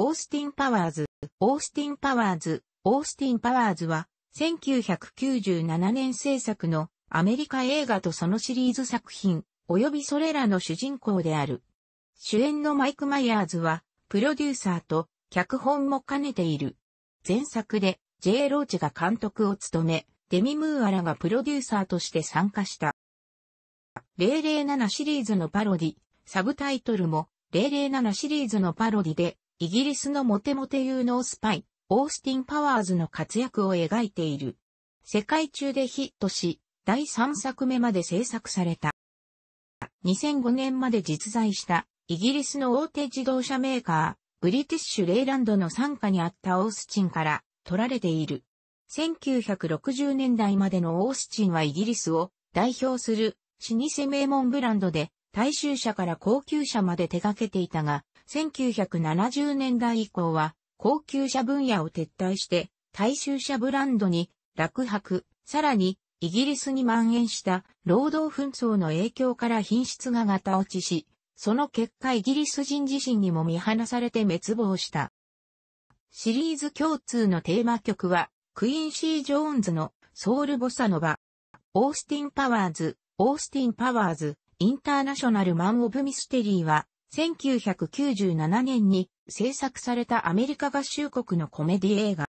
オースティン・パワーズ、オースティン・パワーズ、オースティン・パワーズは、1997年制作のアメリカ映画とそのシリーズ作品、及びそれらの主人公である。主演のマイク・マイヤーズは、プロデューサーと脚本も兼ねている。前作で J. ローチが監督を務め、デミ・ムーアラがプロデューサーとして参加した。007シリーズのパロディ、サブタイトルも007シリーズのパロディで、イギリスのモテモテ有能スパイ、オースティン・パワーズの活躍を描いている。世界中でヒットし、第3作目まで制作された。2005年まで実在したイギリスの大手自動車メーカー、ブリティッシュレイランドの傘下にあったオースチンから取られている。1960年代までのオースチンはイギリスを代表する老舗名門ブランドで大衆車から高級車まで手掛けていたが、1970年代以降は、高級車分野を撤退して、大衆車ブランドに落泊、さらに、イギリスに蔓延した労働紛争の影響から品質がガタ落ちし、その結果イギリス人自身にも見放されて滅亡した。シリーズ共通のテーマ曲は、クインシー・ジョーンズのソウル・ボサノバ、オースティン・パワーズ、オースティン・パワーズ、インターナショナル・マン・オブ・ミステリーは、1997年に制作されたアメリカ合衆国のコメディ映画。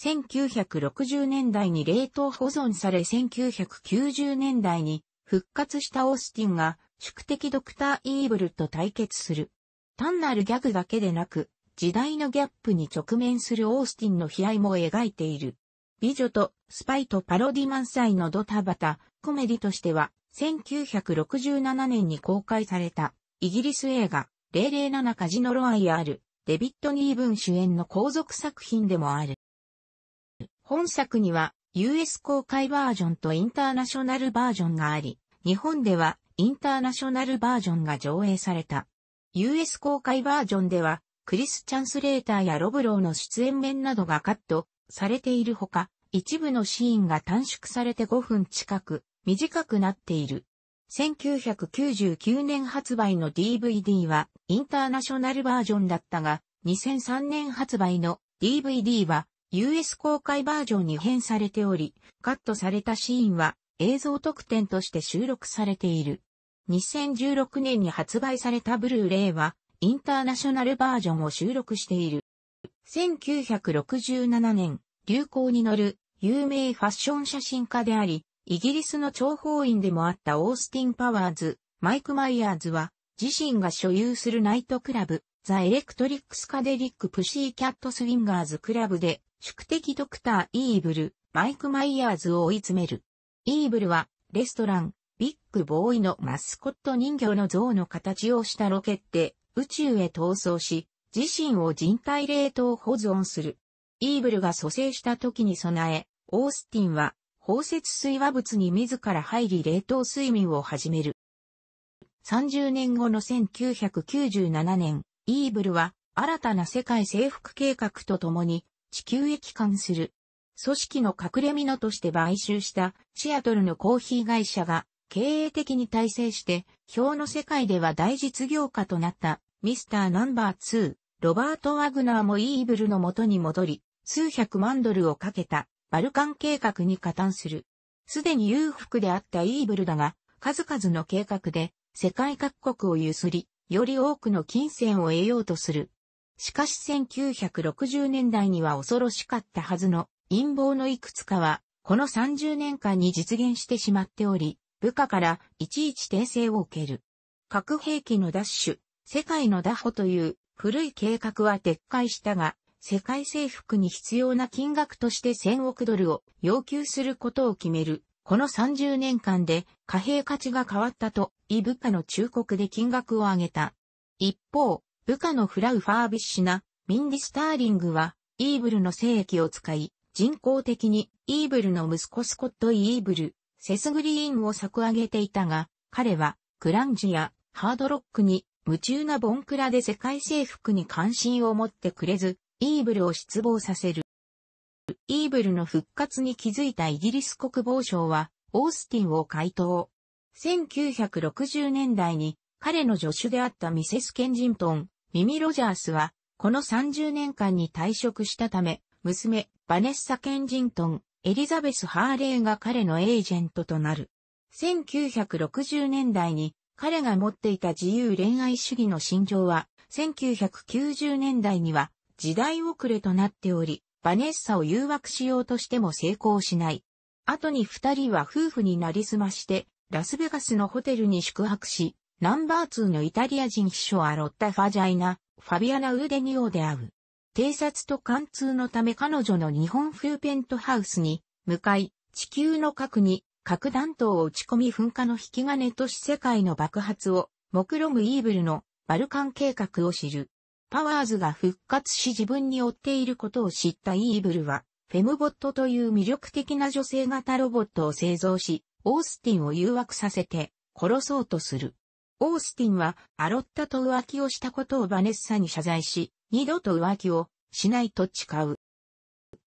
1960年代に冷凍保存され1990年代に復活したオースティンが宿敵ドクター・イーブルと対決する。単なるギャグだけでなく、時代のギャップに直面するオースティンの悲哀も描いている。美女とスパイとパロディ満載のドタバタ、コメディとしては、1967年に公開された。イギリス映画、007カジノロアイール、デビッド・ニーブン主演の後続作品でもある。本作には、US 公開バージョンとインターナショナルバージョンがあり、日本ではインターナショナルバージョンが上映された。US 公開バージョンでは、クリス・チャンスレーターやロブローの出演面などがカットされているほか、一部のシーンが短縮されて5分近く短くなっている。1999年発売の DVD はインターナショナルバージョンだったが、2003年発売の DVD は US 公開バージョンに変されており、カットされたシーンは映像特典として収録されている。2016年に発売されたブルーレイはインターナショナルバージョンを収録している。1967年、流行に乗る有名ファッション写真家であり、イギリスの諜報員でもあったオースティン・パワーズ、マイク・マイヤーズは、自身が所有するナイトクラブ、ザ・エレクトリック・スカデリック・プシー・キャット・スウィンガーズ・クラブで、宿敵ドクター・イーブル、マイク・マイヤーズを追い詰める。イーブルは、レストラン、ビッグ・ボーイのマスコット人形の像の形をしたロケット、宇宙へ逃走し、自身を人体冷凍保存する。イーブルが蘇生した時に備え、オースティンは包摂水和物に自ら入り冷凍睡眠を始める。30年後の1997年、イーブルは新たな世界征服計画とともに地球へ帰還する。組織の隠れ蓑として買収したシアトルのコーヒー会社が経営的に体制して、表の世界では大実業家となったミスターナンバー2、ロバート・ワグナーもイーブルの元に戻り、数百万ドルをかけたバルカン計画に加担する。すでに裕福であったイーブルだが、数々の計画で世界各国を譲り、より多くの金銭を得ようとする。しかし1960年代には恐ろしかったはずの陰謀のいくつかは、この30年間に実現してしまっており、部下からいちいち訂正を受ける。核兵器の奪取、世界の打破という古い計画は撤回したが、世界征服に必要な金額として1000億ドルを要求することを決める。この30年間で貨幣価値が変わったと、イ部下の忠告で金額を上げた。一方、部下のフラウファービッシュなミンディ・スターリングは、イーブルの精液を使い、人工的にイーブルの息子スコット・イーブル、セスグリーンを作上げていたが、彼はグランジやハードロックに夢中なボンクラで世界征服に関心を持ってくれず、イーブルを失望させる。イーブルの復活に気づいたイギリス国防省は、オースティンを回答。1960年代に彼の助手であったミセス・ケンジントン、ミミ・ロジャースは、この30年間に退職したため、娘、バネッサ・ケンジントン、エリザベス・ハーレーが彼のエージェントとなる。1960年代に彼が持っていた自由恋愛主義の心情は、1990年代には時代遅れとなっており、バネッサを誘惑しようとしても成功しない。後に二人は夫婦になりすまして、ラスベガスのホテルに宿泊し、ナンバー2のイタリア人秘書アロッタ・ファジャイナ、ファビアナ・ウーデニオで会う。偵察と貫通のため彼女の日本風ペントハウスに、向かい、地球の核に核弾頭を打ち込み噴火の引き金とし世界の爆発を目論むイーブルのバルカン計画を知る。パワーズが復活し自分に追っていることを知ったイーブルは、フェムボットという魅力的な女性型ロボットを製造し、オースティンを誘惑させて、殺そうとする。オースティンは、アロッタと浮気をしたことをバネッサに謝罪し、二度と浮気をしないと誓う。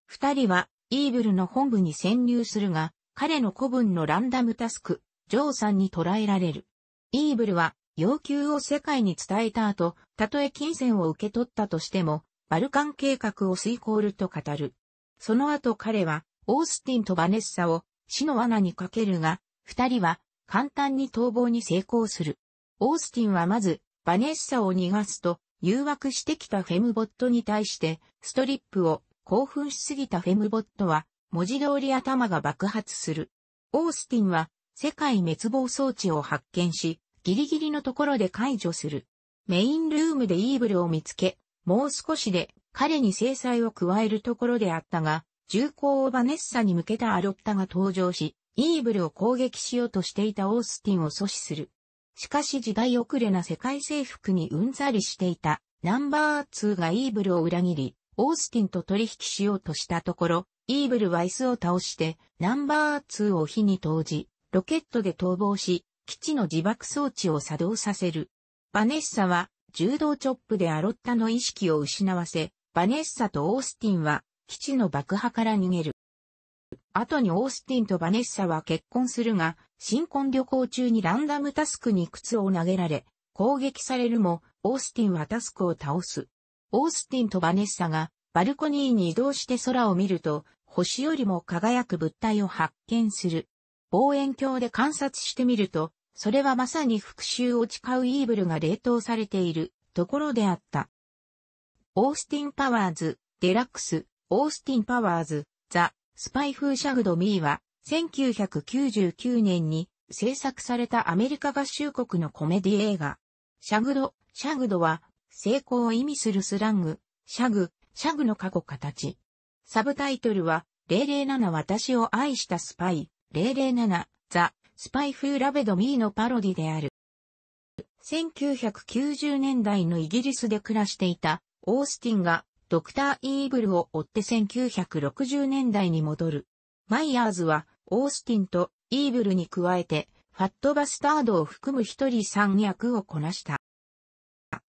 二人は、イーブルの本部に潜入するが、彼の古文のランダムタスク、ジョーさんに捕らえられる。イーブルは、要求を世界に伝えた後、たとえ金銭を受け取ったとしても、バルカン計画を遂行ると語る。その後彼は、オースティンとバネッサを死の罠にかけるが、二人は簡単に逃亡に成功する。オースティンはまず、バネッサを逃がすと、誘惑してきたフェムボットに対して、ストリップを興奮しすぎたフェムボットは、文字通り頭が爆発する。オースティンは、世界滅亡装置を発見し、ギリギリのところで解除する。メインルームでイーブルを見つけ、もう少しで彼に制裁を加えるところであったが、銃口をバネッサに向けたアロッタが登場し、イーブルを攻撃しようとしていたオースティンを阻止する。しかし時代遅れな世界征服にうんざりしていたナンバー2がイーブルを裏切り、オースティンと取引しようとしたところ、イーブルは椅子を倒してナンバー2を火に投じ、ロケットで逃亡し、基地の自爆装置を作動させる。バネッサは柔道チョップでアロッタの意識を失わせ、バネッサとオースティンは基地の爆破から逃げる。後にオースティンとバネッサは結婚するが、新婚旅行中にランダムタスクに靴を投げられ、攻撃されるも、オースティンはタスクを倒す。オースティンとバネッサがバルコニーに移動して空を見ると、星よりも輝く物体を発見する。望遠鏡で観察してみると、それはまさに復讐を誓うイーブルが冷凍されているところであった。オースティン・パワーズ、デラックス、オースティン・パワーズ、ザ・スパイ・フー・シャグド・ミーは、1999年に制作されたアメリカ合衆国のコメディ映画。シャグド、シャグドは、成功を意味するスラング、シャグ、シャグの過去形。サブタイトルは、007私を愛したスパイ、007、ザ・スパイ・フー・ラベド・ミーのパロディである。1990年代のイギリスで暮らしていた、オースティンが、ドクター・イーブルを追って1960年代に戻る。マイヤーズは、オースティンとイーブルに加えて、ファットバスタードを含む一人三役をこなした。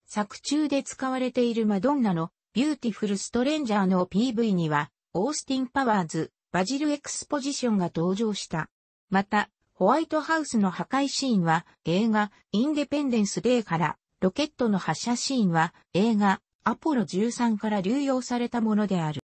作中で使われているマドンナのビューティフル・ストレンジャーの PV には、オースティン・パワーズ、バジルエクスポジションが登場した。また、ホワイトハウスの破壊シーンは映画インデペンデンスデーから、ロケットの発射シーンは映画アポロ13から流用されたものである。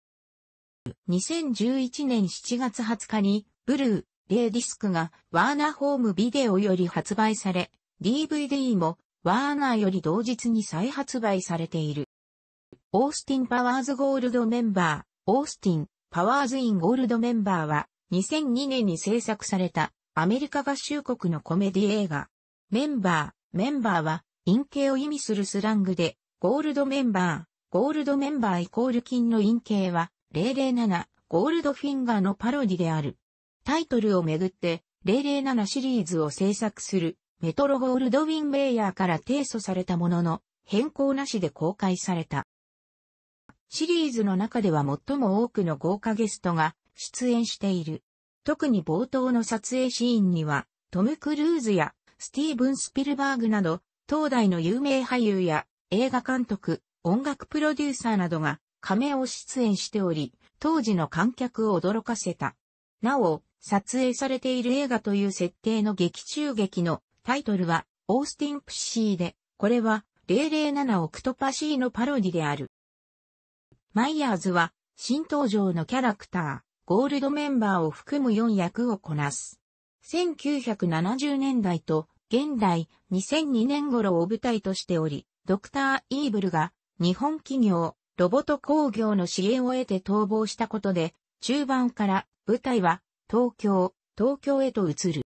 2011年7月20日にブルー、レイディスクがワーナーホームビデオより発売され、DVD もワーナーより同日に再発売されている。オースティン・パワーズ・ゴールドメンバー、オースティン、パワーズインゴールドメンバーは2002年に制作されたアメリカ合衆国のコメディ映画。メンバー、メンバーは陰形を意味するスラングでゴールドメンバー、ゴールドメンバーイコール金の陰形は007ゴールドフィンガーのパロディである。タイトルをめぐって007シリーズを制作するメトロゴールドウィン・メイヤーから提訴されたものの変更なしで公開された。シリーズの中では最も多くの豪華ゲストが出演している。特に冒頭の撮影シーンには、トム・クルーズやスティーブン・スピルバーグなど、当代の有名俳優や映画監督、音楽プロデューサーなどが仮面を出演しており、当時の観客を驚かせた。なお、撮影されている映画という設定の劇中劇のタイトルは、オースティン・プッシーで、これは007オクトパシーのパロディである。マイヤーズは、新登場のキャラクター、ゴールドメンバーを含む4役をこなす。1970年代と現代2002年頃を舞台としており、ドクター・イーブルが日本企業、ロボト工業の支援を得て逃亡したことで、中盤から舞台は東京、東京へと移る。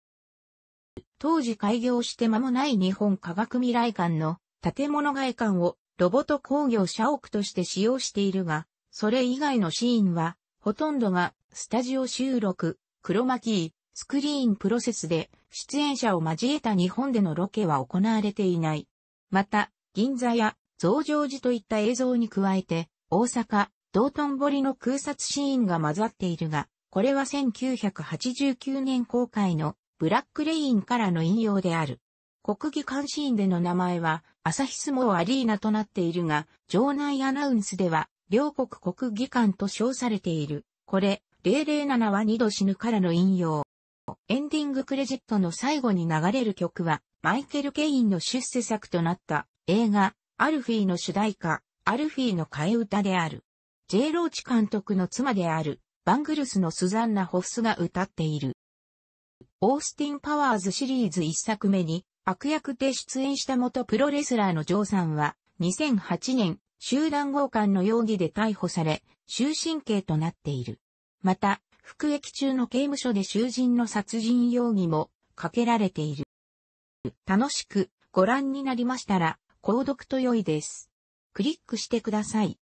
当時開業して間もない日本科学未来館の建物外観をロボト工業社屋として使用しているが、それ以外のシーンは、ほとんどが、スタジオ収録、黒巻き、スクリーンプロセスで、出演者を交えた日本でのロケは行われていない。また、銀座や増上寺といった映像に加えて、大阪、道頓堀の空撮シーンが混ざっているが、これは1989年公開のブラックレインからの引用である。国技監視員での名前は、朝日相撲アリーナとなっているが、場内アナウンスでは、両国国技館と称されている。これ、007は二度死ぬからの引用。エンディングクレジットの最後に流れる曲は、マイケル・ケインの出世作となった映画、アルフィーの主題歌、アルフィーの替え歌である。J. ローチ監督の妻である、バングルスのスザンナ・ホフスが歌っている。オースティン・パワーズシリーズ一作目に、悪役で出演した元プロレスラーのジョーさんは、2008年、集団強姦の容疑で逮捕され、終身刑となっている。また、服役中の刑務所で囚人の殺人容疑もかけられている。楽しくご覧になりましたら、購読と良いです。クリックしてください。